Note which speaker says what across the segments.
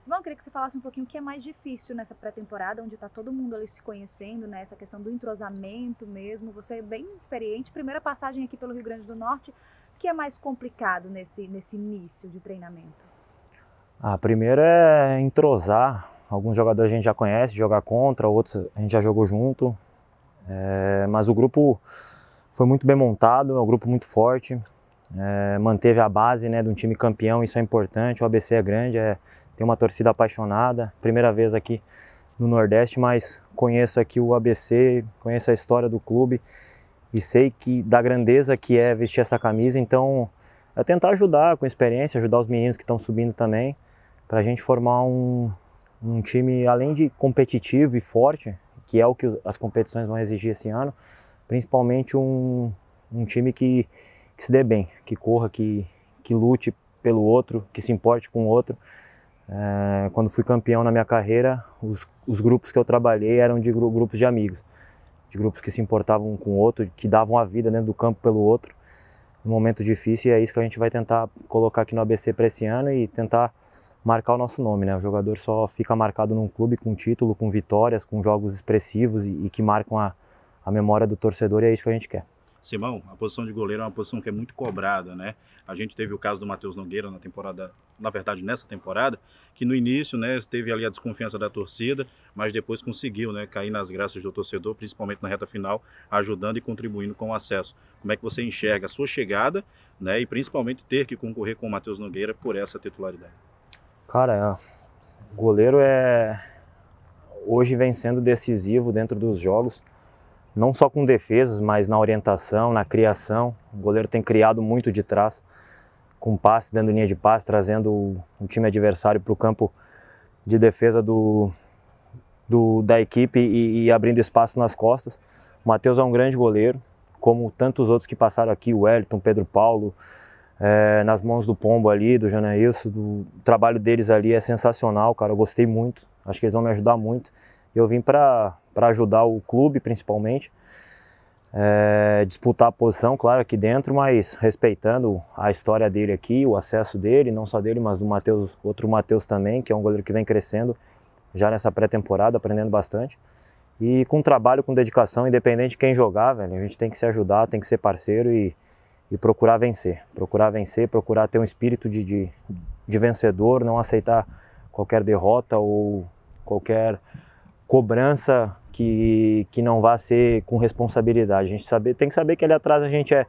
Speaker 1: Simão, eu queria que você falasse um pouquinho o que é mais difícil nessa pré-temporada, onde está todo mundo ali se conhecendo, né? Essa questão do entrosamento mesmo. Você é bem experiente, primeira passagem aqui pelo Rio Grande do Norte. O que é mais complicado nesse, nesse início de treinamento? A ah, primeira é entrosar. Alguns jogadores a gente já conhece, jogar contra, outros a gente já jogou junto. É, mas o grupo foi muito bem montado, é um grupo muito forte, é, manteve a base né, de um time campeão, isso é importante, o ABC é grande, é, tem uma torcida apaixonada, primeira vez aqui no Nordeste, mas conheço aqui o ABC, conheço a história do clube e sei que da grandeza que é vestir essa camisa, então é tentar ajudar com experiência, ajudar os meninos que estão subindo também, para a gente formar um, um time além de competitivo e forte, que é o que as competições vão exigir esse ano, principalmente um, um time que, que se dê bem, que corra, que, que lute pelo outro, que se importe com o outro. É, quando fui campeão na minha carreira, os, os grupos que eu trabalhei eram de gru grupos de amigos, de grupos que se importavam um com o outro, que davam a vida dentro do campo pelo outro, em momentos difíceis, e é isso que a gente vai tentar colocar aqui no ABC para esse ano e tentar marcar o nosso nome, né? O jogador só fica marcado num clube com título, com vitórias, com jogos expressivos e, e que marcam a, a memória do torcedor e é isso que a gente quer. Simão, a posição de goleiro é uma posição que é muito cobrada, né? A gente teve o caso do Matheus Nogueira na temporada, na verdade nessa temporada, que no início, né, teve ali a desconfiança da torcida, mas depois conseguiu, né, cair nas graças do torcedor, principalmente na reta final, ajudando e contribuindo com o acesso. Como é que você enxerga a sua chegada, né, e principalmente ter que concorrer com o Matheus Nogueira por essa titularidade? Cara, é, goleiro é hoje vem sendo decisivo dentro dos jogos não só com defesas, mas na orientação, na criação. O goleiro tem criado muito de trás, com passe, dando linha de passe, trazendo o time adversário para o campo de defesa do, do da equipe e, e, abrindo espaço nas costas. O Matheus é um grande goleiro, como tantos outros que passaram aqui, o Wellington, Pedro Paulo, é, nas mãos do Pombo ali, do Janaílson, do, o trabalho deles ali é sensacional, cara, eu gostei muito, acho que eles vão me ajudar muito. Eu vim para ajudar o clube, principalmente, é, disputar a posição, claro, aqui dentro, mas respeitando a história dele aqui, o acesso dele, não só dele, mas do Matheus, outro Matheus também, que é um goleiro que vem crescendo já nessa pré-temporada, aprendendo bastante. E com trabalho, com dedicação, independente de quem jogar, velho, a gente tem que se ajudar, tem que ser parceiro e, e procurar vencer. Procurar vencer, procurar ter um espírito de, de, de vencedor, não aceitar qualquer derrota ou qualquer cobrança que, que não vá ser com responsabilidade. A gente saber, tem que saber que ali atrás a gente é,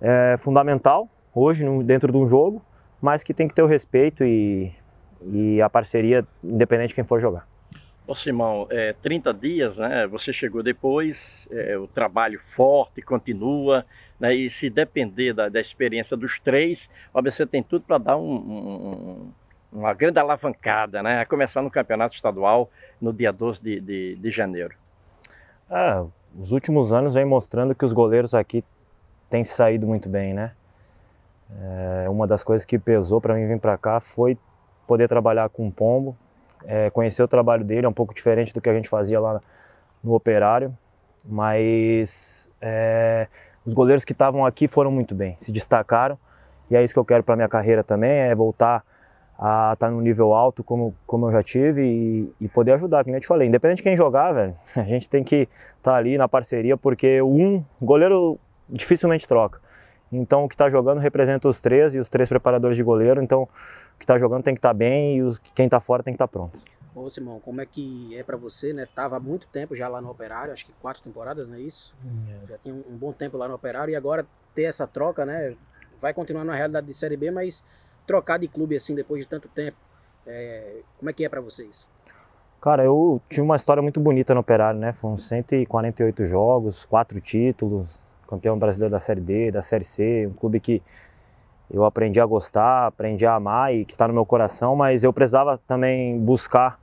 Speaker 1: é fundamental hoje no, dentro de um jogo, mas que tem que ter o respeito e, e a parceria, independente de quem for jogar. Ô Simão, é, 30 dias, né? Você chegou depois, é, o trabalho forte continua, né? E se depender da, da experiência dos três, o ABC tem tudo para dar um, um uma grande alavancada, né? A começar no campeonato estadual no dia 12 de, de, de janeiro. Ah, os últimos anos vem mostrando que os goleiros aqui têm saído muito bem, né? É, uma das coisas que pesou para mim vir para cá foi poder trabalhar com o Pombo, é, conhecer o trabalho dele, é um pouco diferente do que a gente fazia lá no Operário, mas é, os goleiros que estavam aqui foram muito bem, se destacaram, e é isso que eu quero para minha carreira também, é voltar a estar tá num nível alto como, como eu já tive e, e poder ajudar, como eu te falei. Independente de quem jogar, velho, a gente tem que estar tá ali na parceria, porque um goleiro dificilmente troca. Então o que está jogando representa os três e os três preparadores de goleiro, então o que está jogando tem que estar tá bem e os, quem está fora tem que estar tá pronto. Ô Simão, como é que é para você, né? Tava há muito tempo já lá no Operário, acho que quatro temporadas, não é isso? Yes. Hum, é. Já tem um, um bom tempo lá no Operário e agora ter essa troca, né? Vai continuar na realidade de Série B, mas trocar de clube assim depois de tanto tempo? É, como é que é para vocês? Cara, eu tive uma história muito bonita no Operário, né? Foram 148 jogos, quatro títulos, campeão brasileiro da Série D, da Série C, um clube que eu aprendi a gostar, aprendi a amar e que está no meu coração, mas eu precisava também buscar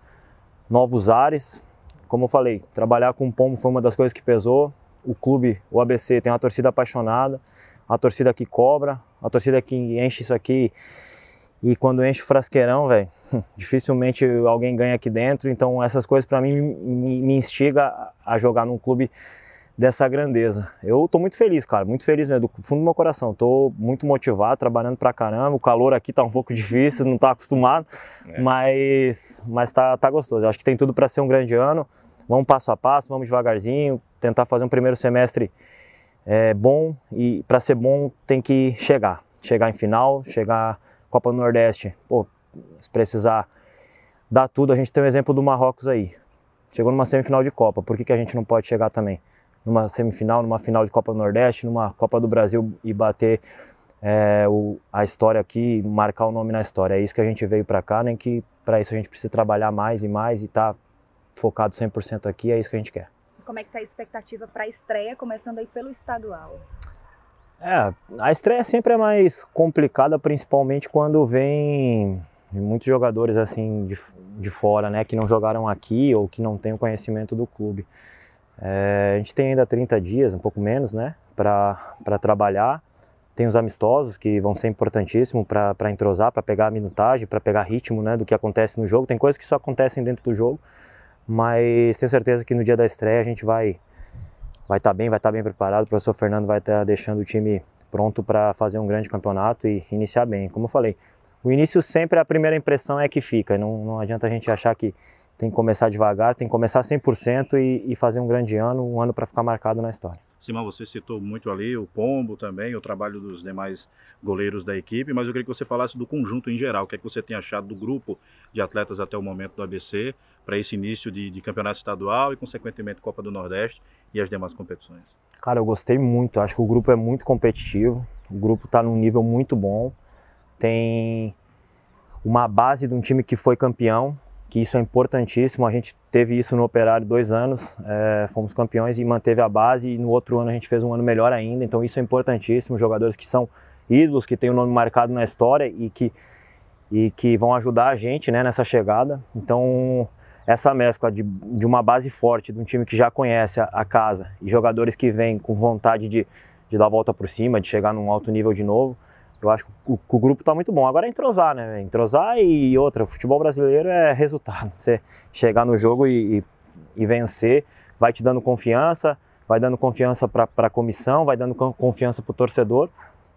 Speaker 1: novos ares. Como eu falei, trabalhar com o Pombo foi uma das coisas que pesou. O clube, o ABC, tem uma torcida apaixonada, a torcida que cobra, a torcida que enche isso aqui e quando enche o frasqueirão, velho, dificilmente alguém ganha aqui dentro. Então essas coisas para mim me, instiga a jogar num clube dessa grandeza. Eu tô muito feliz, cara, muito feliz né? do fundo do meu coração. Tô muito motivado, trabalhando pra caramba. O calor aqui tá um pouco difícil, não tá acostumado, é. mas mas tá, tá gostoso. Eu acho que tem tudo para ser um grande ano. Vamos passo a passo, vamos devagarzinho, tentar fazer um primeiro semestre é, bom e para ser bom tem que chegar, chegar em final, chegar Copa do Nordeste, pô, se precisar dar tudo, a gente tem o um exemplo do Marrocos aí. Chegou numa semifinal de Copa, por que, que a gente não pode chegar também? Numa semifinal, numa final de Copa do Nordeste, numa Copa do Brasil e bater é, o, a história aqui, marcar o nome na história. É isso que a gente veio para cá, nem que para isso a gente precisa trabalhar mais e mais e tá focado 100% aqui, é isso que a gente quer. Como é que tá a expectativa para a estreia, começando aí pelo estadual? É, a estreia sempre é mais complicada, principalmente quando vem muitos jogadores assim de, de fora, né, que não jogaram aqui ou que não têm o conhecimento do clube. É, a gente tem ainda 30 dias, um pouco menos, né, para trabalhar. Tem os amistosos que vão ser importantíssimos para entrosar, para pegar a minutagem, para pegar ritmo né, do que acontece no jogo. Tem coisas que só acontecem dentro do jogo, mas tenho certeza que no dia da estreia a gente vai vai estar tá bem, vai estar tá bem preparado. O professor Fernando vai estar tá deixando o time pronto para fazer um grande campeonato e iniciar bem. Como eu falei, o início sempre a primeira impressão é que fica. Não, não adianta a gente achar que tem que começar devagar, tem que começar 100% e, e fazer um grande ano, um ano para ficar marcado na história. Simão, você citou muito ali o Pombo também, o trabalho dos demais goleiros da equipe, mas eu queria que você falasse do conjunto em geral, o que é que você tem achado do grupo de atletas até o momento do ABC, para esse início de, de, campeonato estadual e, consequentemente, Copa do Nordeste e as demais competições? Cara, eu gostei muito. Acho que o grupo é muito competitivo. O grupo está num nível muito bom. Tem uma base de um time que foi campeão, que isso é importantíssimo. A gente teve isso no Operário dois anos, é, fomos campeões e manteve a base. E no outro ano a gente fez um ano melhor ainda. Então isso é importantíssimo. Jogadores que são ídolos, que têm o um nome marcado na história e que e que vão ajudar a gente né, nessa chegada. Então essa mescla de, de uma base forte, de um time que já conhece a, a casa e jogadores que vêm com vontade de, de dar a volta por cima, de chegar num alto nível de novo, eu acho que o, o grupo está muito bom. Agora é entrosar, né? Entrosar e outra. O futebol brasileiro é resultado. Você chegar no jogo e, e, e vencer vai te dando confiança, vai dando confiança para a comissão, vai dando confiança para o torcedor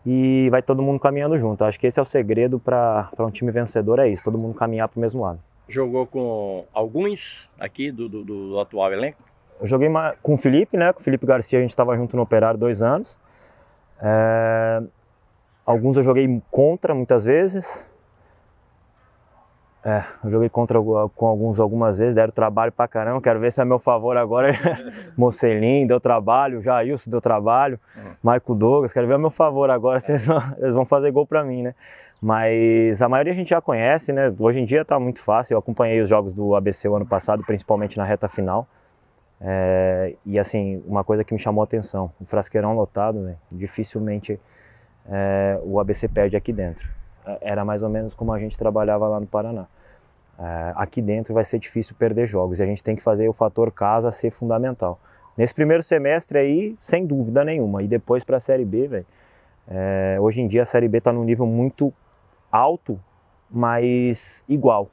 Speaker 1: e vai todo mundo caminhando junto. Acho que esse é o segredo para um time vencedor: é isso, todo mundo caminhar para o mesmo lado. Jogou com alguns aqui do, do, do atual elenco? Eu joguei com o Felipe, né? Com o Felipe Garcia, a gente estava junto no Operário dois anos. É... Alguns eu joguei contra muitas vezes. É, eu joguei contra com alguns algumas vezes, deram trabalho pra caramba, quero ver se é meu favor agora. Mocelin deu trabalho, Jailson deu trabalho, Marco hum. Douglas, quero ver a meu favor agora se eles, eles vão fazer gol pra mim, né? Mas a maioria a gente já conhece, né? Hoje em dia tá muito fácil, eu acompanhei os jogos do ABC o ano passado, principalmente na reta final. É, e assim, uma coisa que me chamou a atenção, o frasqueirão lotado, né? dificilmente é, o ABC perde aqui dentro era mais ou menos como a gente trabalhava lá no Paraná. É, aqui dentro vai ser difícil perder jogos e a gente tem que fazer o fator casa ser fundamental. Nesse primeiro semestre aí, sem dúvida nenhuma. E depois para a Série B, velho. É, hoje em dia a Série B está num nível muito alto, mas igual.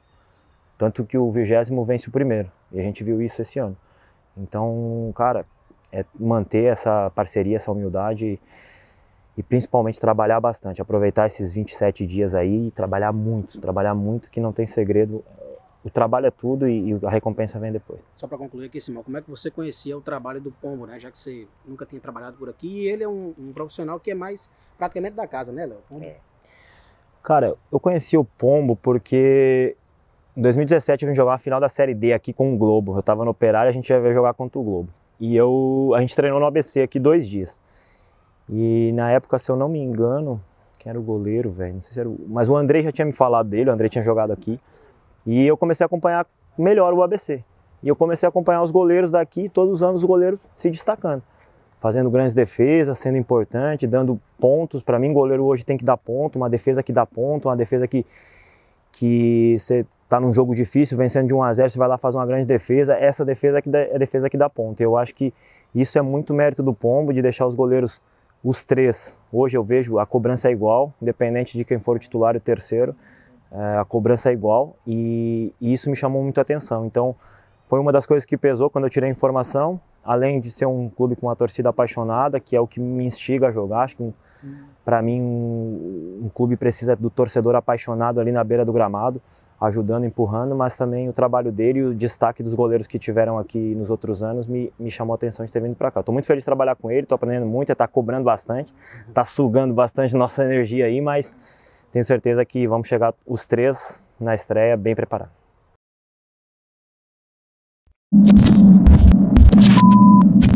Speaker 1: Tanto que o vigésimo vence o primeiro. E a gente viu isso esse ano. Então, cara, é manter essa parceria, essa humildade. E, e principalmente trabalhar bastante, aproveitar esses 27 dias aí e trabalhar muito, trabalhar muito que não tem segredo. O trabalho é tudo e, e a recompensa vem depois. Só para concluir aqui, Simão, como é que você conhecia o trabalho do Pombo, né? Já que você nunca tinha trabalhado por aqui e ele é um, um profissional que é mais praticamente da casa, né, Léo? É. Cara, eu conheci o Pombo porque em 2017 eu vim jogar a final da Série D aqui com o Globo. Eu estava no Operário, a gente ia jogar contra o Globo. E eu, a gente treinou no ABC aqui dois dias. E na época, se eu não me engano, quem era o goleiro, velho? Não sei se era o... Mas o André já tinha me falado dele, o André tinha jogado aqui. E eu comecei a acompanhar melhor o ABC. E eu comecei a acompanhar os goleiros daqui, todos os anos os goleiros se destacando. Fazendo grandes defesas, sendo importante, dando pontos. Para mim, goleiro hoje tem que dar ponto, uma defesa que dá ponto, uma defesa que, que você tá num jogo difícil, vencendo de 1 a 0, você vai lá fazer uma grande defesa, essa defesa é que é a defesa que dá ponto. Eu acho que isso é muito mérito do Pombo de deixar os goleiros os três, hoje eu vejo a cobrança é igual, independente de quem for o titular e o terceiro, eh, a cobrança é igual e, e isso me chamou muito a atenção. Então, foi uma das coisas que pesou quando eu tirei a informação, além de ser um clube com uma torcida apaixonada, que é o que me instiga a jogar, acho que um, para mim um, um, clube precisa do torcedor apaixonado ali na beira do gramado, ajudando, empurrando, mas também o trabalho dele e o destaque dos goleiros que tiveram aqui nos outros anos me, me chamou a atenção de ter vindo para cá. Estou muito feliz de trabalhar com ele, estou aprendendo muito, está cobrando bastante, está sugando bastante nossa energia aí, mas tenho certeza que vamos chegar os três na estreia bem preparados.